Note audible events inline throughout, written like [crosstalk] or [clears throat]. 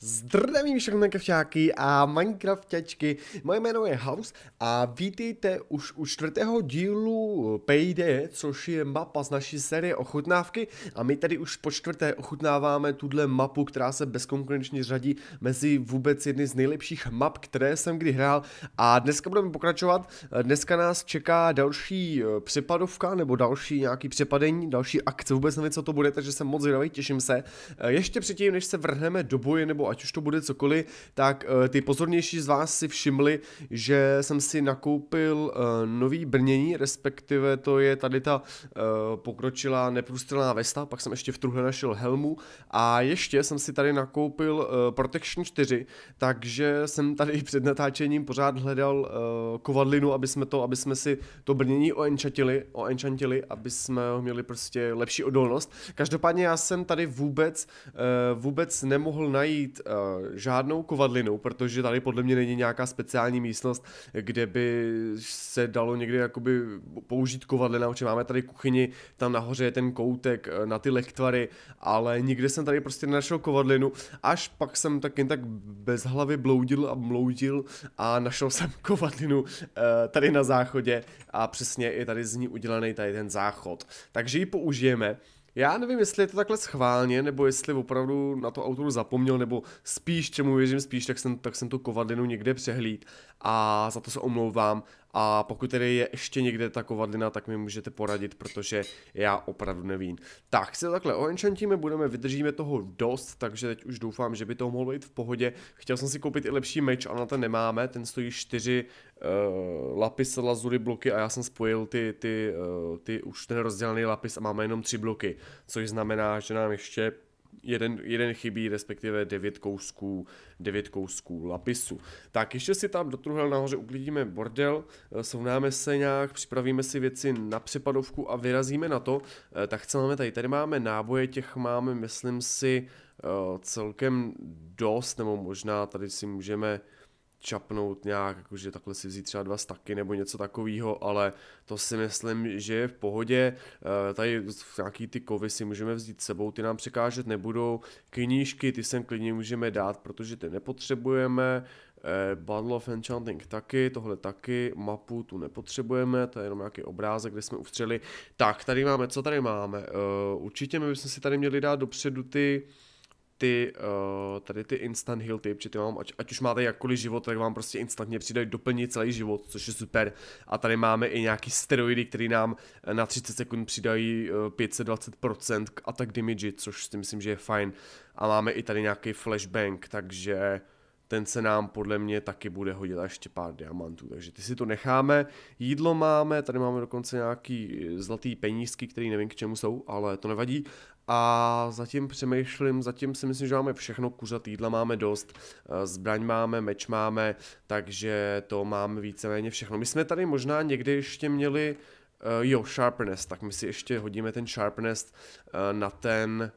Zdravím všechny kevčáky a Minecraftačky, moje jméno je House a vítejte už u čtvrtého dílu Payday, což je mapa z naší série ochutnávky a my tady už po čtvrté ochutnáváme tuhle mapu, která se bezkonkurenčně řadí mezi vůbec jedny z nejlepších map, které jsem kdy hrál a dneska budeme pokračovat, dneska nás čeká další eh, přepadovka nebo další nějaký přepadení, další akce, vůbec nevím co to bude, takže jsem moc zvědavý, těším se. Eh, ještě předtím, než se vrhneme do boje nebo ať už to bude cokoliv, tak eh, ty pozornější z vás si všimli, že jsem si nakoupil eh, nový brnění, respektive to je tady ta eh, pokročilá neprůstřelná vesta, pak jsem ještě v truhle našel helmu a ještě jsem si tady nakoupil Protection 4, takže jsem tady před natáčením pořád hledal kovadlinu, aby jsme to, aby jsme si to brnění oenchantili, oenchantili aby jsme ho měli prostě lepší odolnost. Každopádně já jsem tady vůbec, vůbec nemohl najít uh, žádnou kovadlinou, protože tady podle mě není nějaká speciální místnost, kde by se dalo někdy jakoby použít kovadlina, protože máme tady kuchyni, tam nahoře je ten koutek eh, na ty lektvary, ale nikde jsem tady prostě nenašel kovadlinu, až pak jsem tak jen tak bez hlavy bloudil a mloudil a našel jsem [laughs] kovadlinu uh, tady na záchodě a přesně je tady z ní udělaný tady ten záchod. Takže ji použijeme. Já nevím, jestli je to takhle schválně, nebo jestli opravdu na to autor zapomněl, nebo spíš, čemu věřím spíš, tak jsem, tak jsem tu kovadlinu někde přehlíd a za to se omlouvám a pokud tedy je ještě někde ta kovadlina, tak mi můžete poradit, protože já opravdu nevím. Tak se takhle oenchantíme, budeme, vydržíme toho dost, takže teď už doufám, že by to mohlo být v pohodě. Chtěl jsem si koupit i lepší meč, ale na ten nemáme, ten stojí 4 uh, eh, lapis, lazury, bloky a já jsem spojil ty, ty, uh, ty už ten rozdělený lapis a máme jenom 3 bloky, což znamená, že nám ještě jeden, jeden chybí, respektive devět kousků, devět kousků lapisu. Tak ještě si tam do truhel nahoře uklidíme bordel, eh, srovnáme se nějak, připravíme si věci na přepadovku a vyrazíme na to. Eh, tak co máme tady? Tady máme náboje, těch máme, myslím si, eh, celkem dost, nebo možná tady si můžeme čapnout nějak, jakože takhle si vzít třeba dva staky nebo něco takového, ale to si myslím, že je v pohodě. Eh, tady nějaký ty kovy si můžeme vzít sebou, ty nám překážet nebudou. Knížky ty sem klidně můžeme dát, protože ty nepotřebujeme. Eh, Battle of Enchanting taky, tohle taky, mapu tu nepotřebujeme, to je jenom nějaký obrázek, kde jsme ustřeli. Tak, tady máme, co tady máme? Eh, určitě my bychom si tady měli dát dopředu ty ty, uh, tady ty instant heal tip, že ty mám, ať, ať už máte jakkoliv život, tak vám prostě instantně přidají doplnit celý život, což je super. A tady máme i nějaký steroidy, které nám eh, na 30 sekund přidají uh, eh, 520% k attack damage, což si myslím, že je fajn. A máme i tady nějaký flashbang, takže ten se nám podle mě taky bude hodit a ještě pár diamantů, takže ty si to necháme. Jídlo máme, tady máme dokonce nějaký zlatý penízky, který nevím k čemu jsou, ale to nevadí a zatím přemýšlím, zatím si myslím, že máme všechno, kuřat jídla máme dost, eh, zbraň máme, meč máme, takže to máme víceméně všechno. My jsme tady možná někdy ještě měli, eh, jo, sharpness, tak my si ještě hodíme ten sharpness eh, na ten,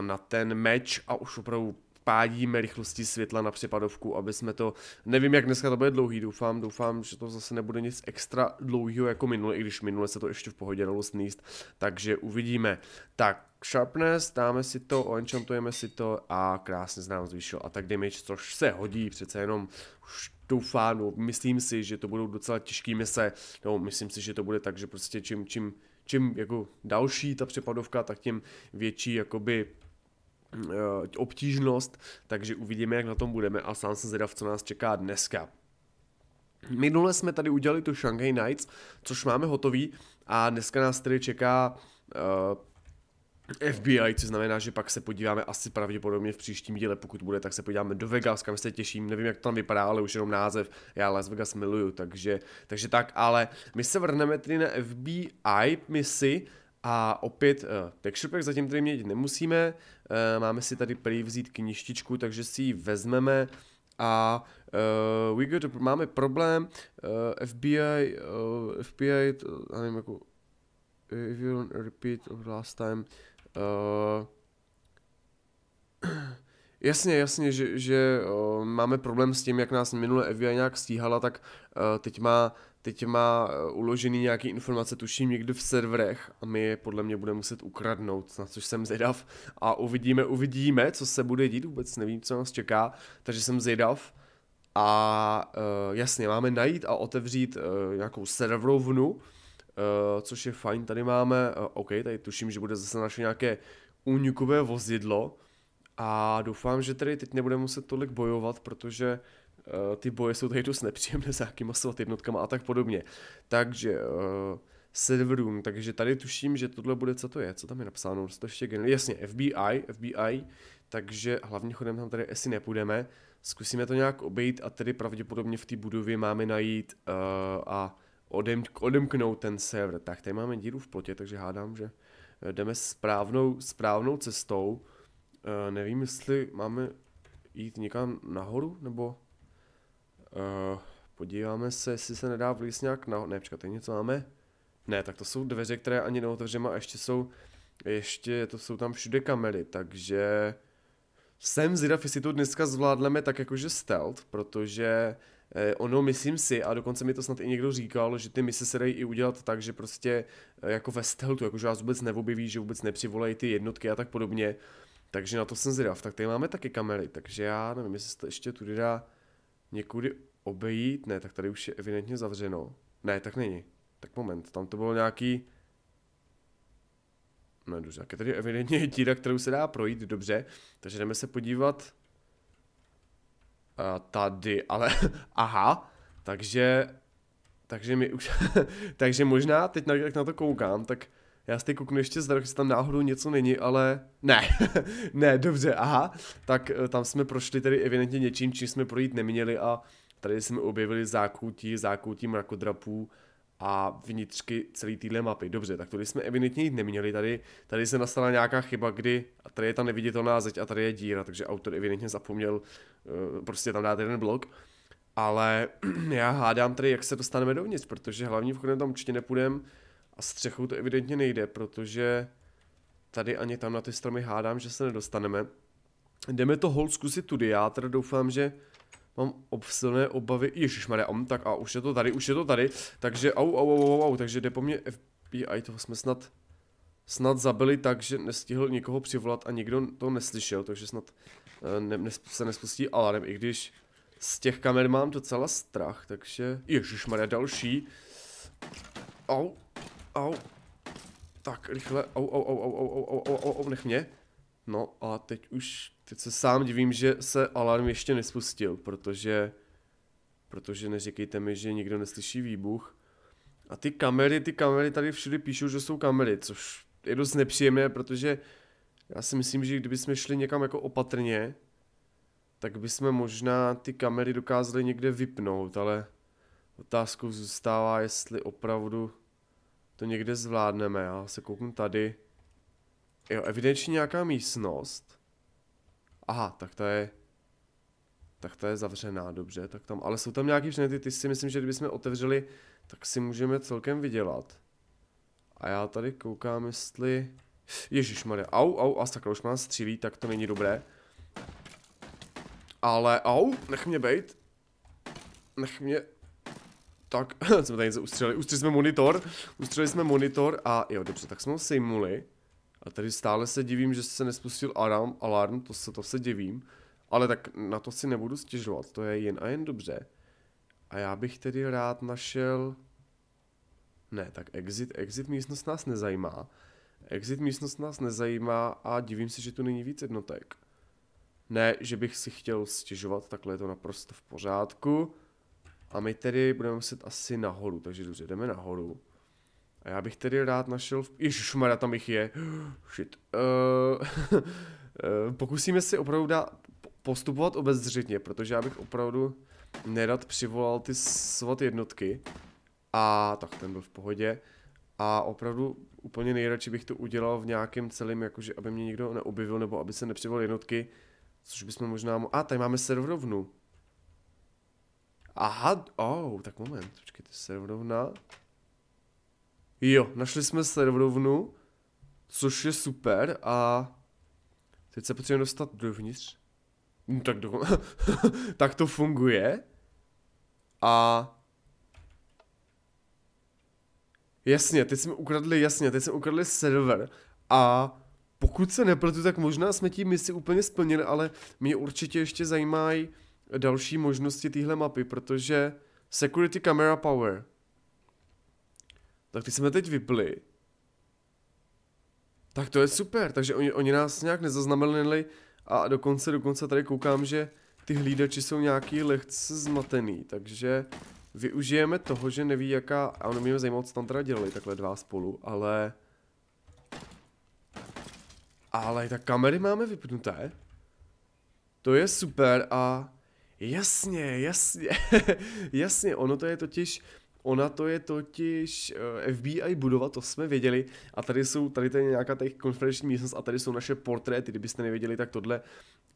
na ten meč a už opravdu pádíme rychlostí světla na přepadovku, aby jsme to, nevím jak dneska to bude dlouhý, doufám, doufám, že to zase nebude nic extra dlouhého jako minule, i když minule se to ještě v pohodě dalo sníst, takže uvidíme. Tak, sharpness, dáme si to, oenchantujeme si to a krásně se nám zvýšil attack damage, což se hodí přece jenom už doufám, myslím si, že to budou docela těžký mise, no, myslím si, že to bude tak, že prostě čím, čím, čím jako další ta přepadovka, tak tím větší jakoby uh, obtížnost, takže uvidíme, jak na tom budeme a sám se zvědav, co nás čeká dneska. Minule jsme tady udělali tu Shanghai Nights, což máme hotový a dneska nás tedy čeká uh, FBI, co znamená, že pak se podíváme asi pravděpodobně v příštím díle, pokud bude, tak se podíváme do Vegas, kam se těším, nevím, jak to tam vypadá, ale už jenom název, já Las Vegas miluju, takže, takže tak, ale my se vrhneme tedy na FBI misi, a opět uh, eh, texture zatím tady měnit nemusíme, uh, máme si tady prý vzít knižtičku, takže si ji vezmeme a uh, we got, máme problém, uh, FBI, uh, FBI, to, nevím, jako if you don't repeat of last time, Uh, [clears throat] Jasně, jasně, že, že uh, máme problém s tím, jak nás minule FBI nějak stíhala, tak uh, teď má, teď má uh, uložený nějaký informace, tuším, někde v serverech a my je podle mě budeme muset ukradnout, na což jsem zvědav a uvidíme, uvidíme, co se bude dít, vůbec nevím, co nás čeká, takže jsem zvědav a uh, jasně, máme najít a otevřít uh, nějakou serverovnu, Uh, což je fajn, tady máme, uh, OK, tady tuším, že bude zase naše nějaké únikové vozidlo a doufám, že tady teď nebudeme muset tolik bojovat, protože uh, ty boje jsou tady dost nepříjemné s nějakýma svat jednotkama a tak podobně. Takže uh, serverům, takže tady tuším, že tohle bude, co to je, co tam je napsáno, to ještě generuje, jasně, FBI, FBI, takže hlavně chodem tam tady asi nepůjdeme, zkusíme to nějak obejít a tedy pravděpodobně v té budově máme najít uh, a odem, odemknout ten server. Tak tady máme díru v plotě, takže hádám, že eh, jdeme správnou, správnou cestou. Uh, nevím, jestli máme jít někam nahoru, nebo... uh, podíváme se, jestli se nedá vlíz nějak nahoru. Ne, počkat, něco máme. Ne, tak to jsou dveře, které ani neotevřeme a ještě jsou... Ještě to jsou tam všude kamely, takže... Jsem zvědav, jestli to dneska zvládneme tak jakože stealth, protože Eh, ono, myslím si, a dokonce mi to snad i někdo říkal, že ty mise se dají i udělat tak, že prostě eh, jako ve stealthu, jakože vás vůbec neobjeví, že vůbec nepřivolají ty jednotky a tak podobně. Takže na to jsem zvědav. Tak tady máme taky kamery, takže já nevím, jestli se to ještě tudy dá někudy obejít. Ne, tak tady už je evidentně zavřeno. Ne, tak není. Tak moment, tam to bylo nějaký... Ne, no, dobře, tak je tady evidentně [laughs] díra, kterou se dá projít, dobře. Takže jdeme se podívat Eh, tady, ale [laughs] aha, takže, takže mi už, [laughs] takže možná teď, na, jak na to koukám, tak já si kouknu ještě z jestli tam náhodou něco není, ale ne, [laughs] ne, dobře, aha, tak eh, tam jsme prošli tedy evidentně něčím, čím jsme projít neměli a tady jsme objevili zákoutí, zákoutí mrakodrapů, a vnitřky celé téhle mapy. Dobře, tak tady jsme evidentně jít neměli, tady, tady se nastala nějaká chyba, kdy a tady je ta neviditelná zeď a tady je díra, takže autor evidentně zapomněl uh, prostě tam dát jeden blok. Ale [clears throat] já hádám tady, jak se dostaneme dovnitř, protože hlavní vchodem tam určitě nepůjdeme a střechou to evidentně nejde, protože tady ani tam na ty stromy hádám, že se nedostaneme. Jdeme to hol zkusit tudy, já teda doufám, že Mám obsilné obavy. Ježišmarja, om, tak a už je to tady, už je to tady. Takže au, au, au, au, au, takže jde po mně FBI, toho jsme snad snad zabili tak, že nestihl nikoho přivolat a nikdo to neslyšel, takže snad ne, ne, se nespustí alarm, i když z těch kamer mám docela strach, takže... Ježišmarja, další. Au, au. Tak, rychle, au, au, au, au, au, au, au, au, au, nech mě. No a teď už, teď se sám divím, že se alarm ještě nespustil, protože, protože neříkejte mi, že nikdo neslyší výbuch. A ty kamery, ty kamery tady všude píšou, že jsou kamery, což je dost nepříjemné, protože já si myslím, že kdyby jsme šli někam jako opatrně, tak jsme možná ty kamery dokázali někde vypnout, ale otázkou zůstává, jestli opravdu to někde zvládneme. Já se kouknu tady. Jo, evidenčně nějaká místnost. Aha, tak to je... Tak to je zavřená, dobře, tak tam... Ale jsou tam nějaký předměty, ty si myslím, že kdybychom otevřeli, tak si můžeme celkem vydělat. A já tady koukám, jestli... Ježíš Maria, au, au, a sakra, už mám střílí, tak to není dobré. Ale, au, nech mě bejt. Nech mě... Tak, [laughs] jsme tady něco ustřelili, ustřelili jsme monitor, ustřelili jsme monitor a jo, dobře, tak jsme ho sejmuli. A tady stále se divím, že se nespustil alarm, alarm to, se, to se divím. Ale tak na to si nebudu stěžovat, to je jen a jen dobře. A já bych tedy rád našel... Ne, tak exit, exit místnost nás nezajímá. Exit místnost nás nezajímá a divím se, že tu není víc jednotek. Ne, že bych si chtěl stěžovat, takhle je to naprosto v pořádku. A my tedy budeme muset asi nahoru, takže dobře, jdeme nahoru. A já bych tedy rád našel... V... Ježišmarja, tam jich je. [gasps] Shit. Uh, [laughs] pokusíme si opravdu dát, postupovat obezřetně, protože já bych opravdu nerad přivolal ty svat jednotky. A tak ten byl v pohodě. A opravdu úplně nejradši bych to udělal v nějakém celém, jakože aby mě nikdo neobjevil nebo aby se nepřivolal jednotky. Což bychom možná... Mo- A, tady máme serverovnu. Aha, oh, tak moment, počkejte, serverovna. Jo, našli jsme serverovnu, což je super a teď se potřebujeme dostat dovnitř. No, tak, do... [laughs] tak to funguje. A Jasně, teď jsme ukradli, jasně, teď jsme ukradli server a pokud se nepletu, tak možná jsme tím misi úplně splnili, ale mě určitě ještě zajímají další možnosti téhle mapy, protože security camera power, tak ty jsme teď vypli. Tak to je super, takže oni, oni nás nějak nezaznamenali a dokonce, dokonce tady koukám, že ty hlídači jsou nějaký lehce zmatený, takže využijeme toho, že neví jaká, a ono mě zajímalo, co tam teda dělali takhle dva spolu, ale... Ale tak kamery máme vypnuté. To je super a... Jasně, jasně, [laughs] jasně, ono to je totiž Ona to je totiž eh, FBI budova, to jsme věděli. A tady jsou, tady to je nějaká těch konferenční místnost a tady jsou naše portréty. Kdybyste nevěděli, tak tohle,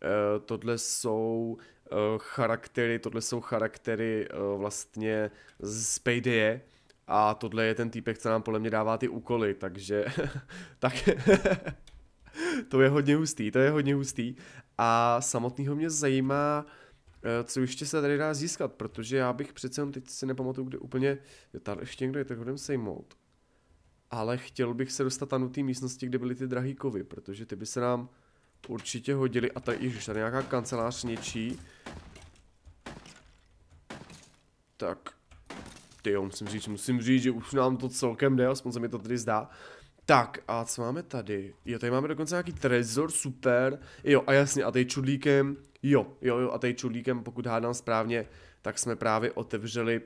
eh, tohle jsou eh, charaktery, tohle jsou charaktery vlastně z Paydaye. A tohle je ten týpek, co nám podle mě dává ty úkoly, takže [laughs] tak [laughs] to je hodně hustý, to je hodně hustý. A samotného mě zajímá, uh, Eh, co ještě se tady dá získat, protože já bych přece jenom teď si nepamatuju, kde úplně, je tady ještě někdo je, tak budeme sejmout. Ale chtěl bych se dostat tam do té místnosti, kde byly ty drahý kovy, protože ty by se nám určitě hodili. A tady, ježiš, tady nějaká kancelář něčí. Tak, ty jo, musím říct, musím říct, že už nám to celkem jde, aspoň se mi to tady zdá. Tak, a co máme tady? Jo, tady máme dokonce nějaký trezor, super. Jo, a jasně, a tady čudlíkem, jo, jo, jo, a tady čudlíkem, pokud hádám správně, tak jsme právě otevřeli,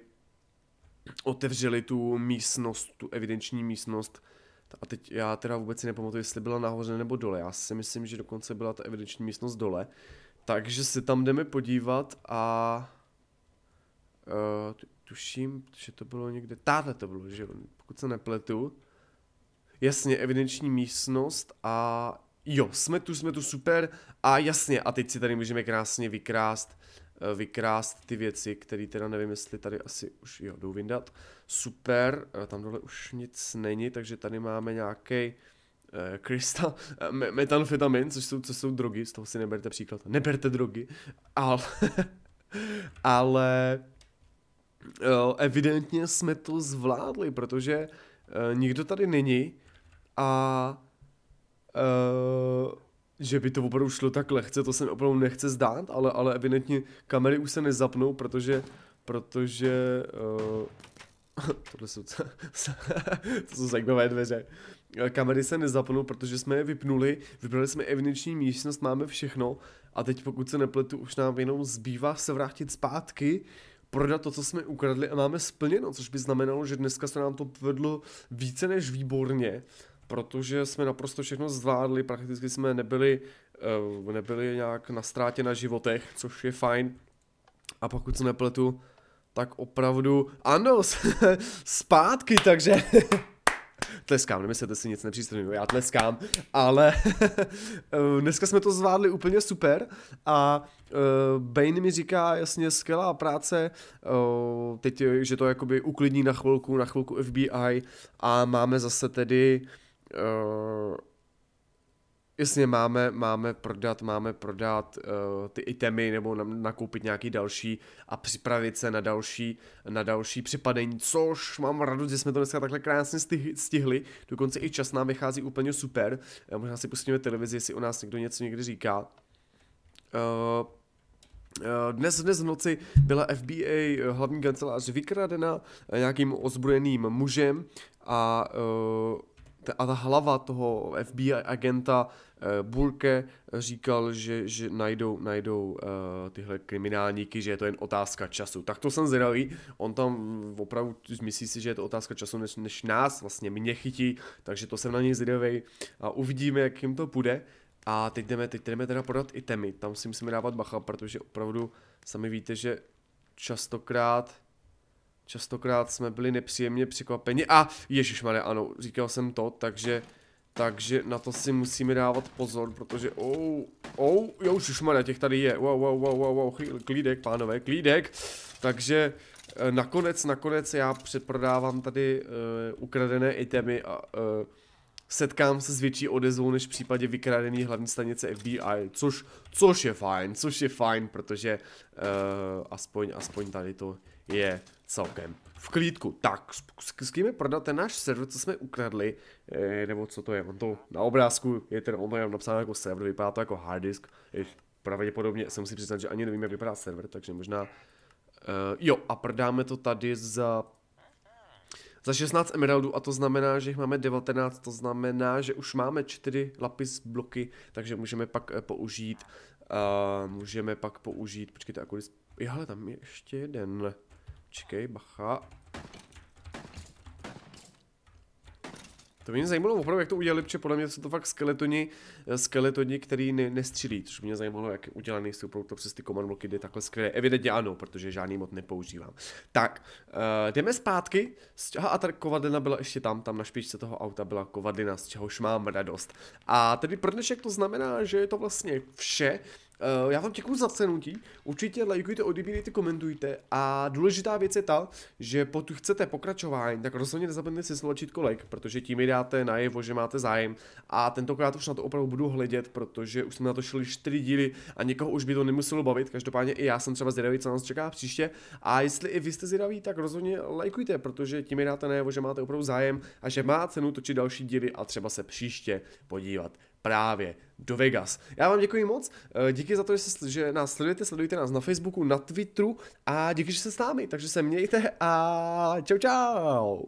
otevřeli tu místnost, tu evidenční místnost. A teď já teda vůbec si nepamatuji, jestli byla nahoře nebo dole. Já si myslím, že dokonce byla ta evidenční místnost dole. Takže se tam jdeme podívat a... Uh, tuším, že to bylo někde... Táhle to bylo, že jo? Pokud se nepletu. Jasně, evidenční místnost a jo, jsme tu, jsme tu, super. A jasně, a teď si tady můžeme krásně vykrást eh, vykrást ty věci, které teda nevím, jestli tady asi už jo, jdou vyndat. Super, eh, tam dole už nic není, takže tady máme nějaký uh, krystal, metanfetamin, což jsou, co jsou drogy, z toho si neberte příklad. Neberte drogy, ale, [laughs] ale evidentně jsme to zvládli, protože nikdo tady není, a uh, že by to opravdu šlo tak lehce, to se opravdu nechce zdát, ale, ale evidentně kamery už se nezapnou, protože, protože uh, [laughs] Tohle jsou, [laughs] to jsou zajímavé dveře. Eh, kamery se nezapnou, protože jsme je vypnuli, vybrali jsme evidenční místnost, máme všechno a teď pokud se nepletu, už nám jenom zbývá se vrátit zpátky, prodat to, co jsme ukradli a máme splněno, což by znamenalo, že dneska se nám to povedlo více než výborně protože jsme naprosto všechno zvládli, prakticky jsme nebyli, eh, nebyli nějak na ztrátě na životech, což je fajn. A pokud se nepletu, tak opravdu, ano, [laughs] zpátky, takže [laughs] tleskám, nemyslete si nic nepřístrojného, já tleskám, ale [laughs] eh, dneska jsme to zvládli úplně super a eh, Bane mi říká, jasně, skvělá práce, teď, že to jakoby uklidní na chvilku, na chvilku FBI a máme zase tedy uh, jasně máme, máme prodat, máme prodat uh, ty itemy nebo na, nakoupit nějaký další a připravit se na další, na další připadení, což mám radost, že jsme to dneska takhle krásně stihli, dokonce i čas nám vychází úplně super, uh, možná si pustíme televizi, jestli u nás někdo něco někdy říká. Uh, dnes, dnes v noci byla FBA hlavní kancelář vykradena nějakým ozbrojeným mužem a uh, a ta hlava toho FBI agenta uh, Burke říkal, že, že najdou, najdou uh, tyhle kriminálníky, že je to jen otázka času. Tak to jsem zvědavý, on tam opravdu myslí si, že je to otázka času, než, než nás vlastně mě chytí, takže to jsem na něj zvědavý a uvidíme, jak jim to půjde. A teď jdeme, teď jdeme teda podat i temy, tam si musíme dávat bacha, protože opravdu sami víte, že častokrát Častokrát jsme byli nepříjemně překvapeni. A ježišmaré, ano, říkal jsem to, takže... Takže na to si musíme dávat pozor, protože ou, oh, ou, oh, jo, šušmane, těch tady je, wow, wow, wow, wow, wow, klídek, pánové, klídek, takže eh, nakonec, nakonec já přeprodávám tady eh, ukradené itemy a eh, setkám se s větší odezvou než v případě vykradený hlavní stanice FBI, což, což je fajn, což je fajn, protože uh, aspoň, aspoň tady to je celkem v klídku. Tak, je prodat ten náš server, co jsme ukradli, e, nebo co to je, on to na obrázku, je ten, on to je napsáno jako server, vypadá to jako hard disk, pravděpodobně se musím přiznat, že ani nevím, jak vypadá server, takže možná, uh, e, jo, a prodáme to tady za za 16 emeraldů a to znamená, že jich máme 19, to znamená, že už máme 4 lapis bloky, takže můžeme pak eh, použít, uh, můžeme pak použít, počkejte, jo, ale tam je ještě jeden, Počkej, bacha. To mě zajímalo opravdu, jak to udělali, protože podle mě jsou to fakt skeletoni, eh, skeletoni který ne, nestřílí, což mě zajímalo, jak udělaný jsou to přes ty command bloky, jde takhle skvěle. Evidentně ano, protože žádný mod nepoužívám. Tak, uh, jdeme zpátky. Aha, a ta kovadlina byla ještě tam, tam na špičce toho auta byla kovadlina, z čehož mám radost. A tedy pro dnešek to znamená, že je to vlastně vše. Uh, já vám děkuji za cenutí, určitě lajkujte, odebírejte, komentujte a důležitá věc je ta, že pokud chcete pokračování, tak rozhodně nezapomeňte si tlačítko like, protože tím mi dáte najevo, že máte zájem a tentokrát už na to opravdu budu hledět, protože už jsme na to šli čtyři díly a někoho už by to nemuselo bavit, každopádně i já jsem třeba zvědavý, co nás čeká příště a jestli i vy jste zvědaví, tak rozhodně lajkujte, protože tím mi dáte najevo, že máte opravdu zájem a že má cenu točit další díly a třeba se příště podívat právě do Vegas. Já vám děkuji moc, eh, díky za to, že, se, že nás sledujete, sledujte nás na Facebooku, na Twitteru a díky, že jste s námi, takže se mějte a čau čau!